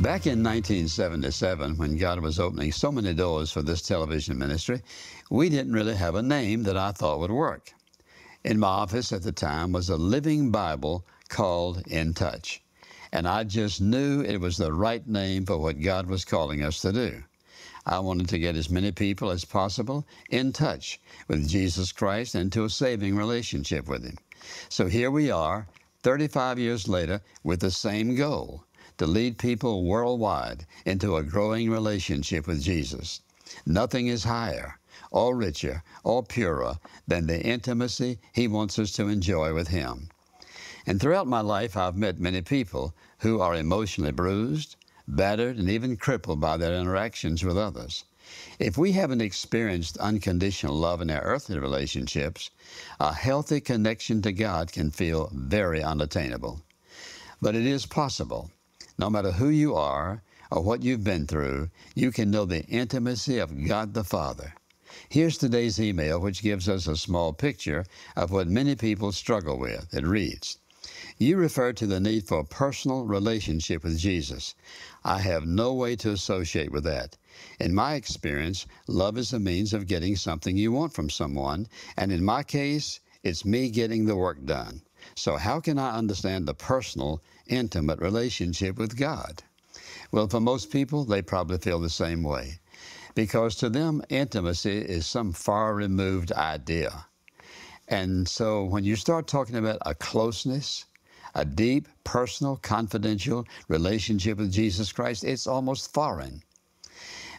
Back in 1977, when God was opening so many doors for this television ministry, we didn't really have a name that I thought would work. In my office at the time was a living Bible called In Touch, and I just knew it was the right name for what God was calling us to do. I wanted to get as many people as possible in touch with Jesus Christ and to a saving relationship with Him. So here we are, 35 years later, with the same goal to lead people worldwide into a growing relationship with Jesus. Nothing is higher or richer or purer than the intimacy He wants us to enjoy with Him. And throughout my life, I've met many people who are emotionally bruised, battered, and even crippled by their interactions with others. If we haven't experienced unconditional love in our earthly relationships, a healthy connection to God can feel very unattainable. But it is possible no matter who you are or what you've been through, you can know the intimacy of God the Father. Here's today's email, which gives us a small picture of what many people struggle with. It reads You refer to the need for a personal relationship with Jesus. I have no way to associate with that. In my experience, love is a means of getting something you want from someone, and in my case, it's me getting the work done. So, how can I understand the personal, intimate relationship with God? Well, for most people, they probably feel the same way because to them, intimacy is some far removed idea. And so, when you start talking about a closeness, a deep, personal, confidential relationship with Jesus Christ, it's almost foreign.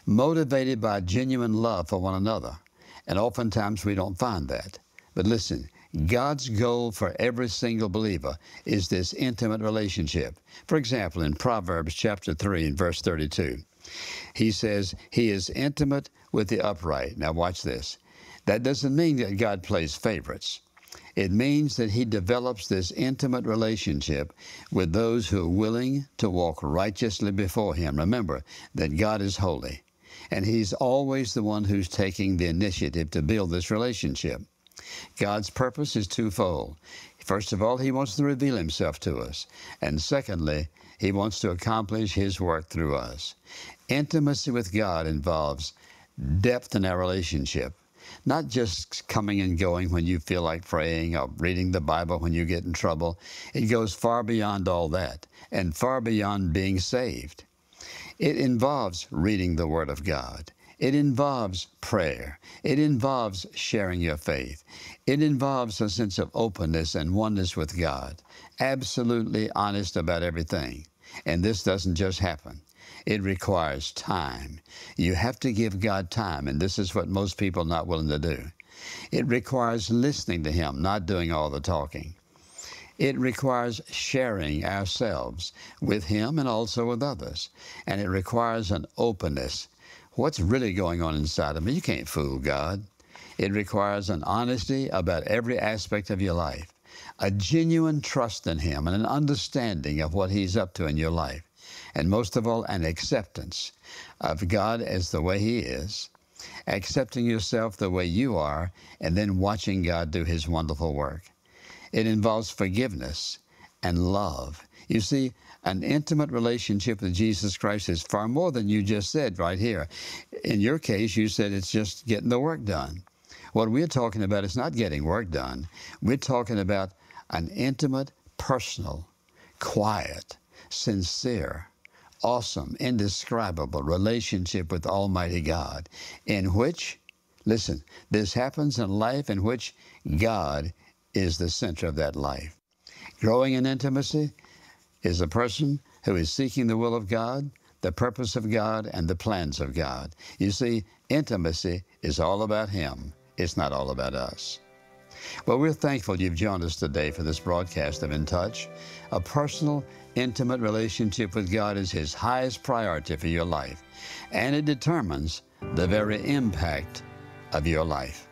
Motivated by genuine love for one another. And oftentimes we don't find that. But listen, God's goal for every single believer is this intimate relationship. For example, in Proverbs chapter 3 and verse 32, he says, He is intimate with the upright. Now, watch this. That doesn't mean that God plays favorites. It means that he develops this intimate relationship with those who are willing to walk righteously before him. Remember that God is holy, and he's always the one who's taking the initiative to build this relationship. God's purpose is twofold. First of all, He wants to reveal Himself to us. And secondly, He wants to accomplish His work through us. Intimacy with God involves depth in our relationship, not just coming and going when you feel like praying or reading the Bible when you get in trouble. It goes far beyond all that and far beyond being saved. It involves reading the Word of God. It involves prayer. It involves sharing your faith. It involves a sense of openness and oneness with God, absolutely honest about everything. And this doesn't just happen. It requires time. You have to give God time, and this is what most people are not willing to do. It requires listening to Him, not doing all the talking. It requires sharing ourselves with Him and also with others. And it requires an openness what's really going on inside of me. You can't fool God. It requires an honesty about every aspect of your life, a genuine trust in Him, and an understanding of what He's up to in your life. And most of all, an acceptance of God as the way He is, accepting yourself the way you are, and then watching God do His wonderful work. It involves forgiveness and love you see, an intimate relationship with Jesus Christ is far more than you just said right here. In your case, you said it's just getting the work done. What we're talking about is not getting work done. We're talking about an intimate, personal, quiet, sincere, awesome, indescribable relationship with Almighty God, in which, listen, this happens in life in which God is the center of that life. Growing in intimacy is a person who is seeking the will of God, the purpose of God, and the plans of God. You see, intimacy is all about Him, it's not all about us. Well, we're thankful you've joined us today for this broadcast of In Touch. A personal, intimate relationship with God is His highest priority for your life, and it determines the very impact of your life.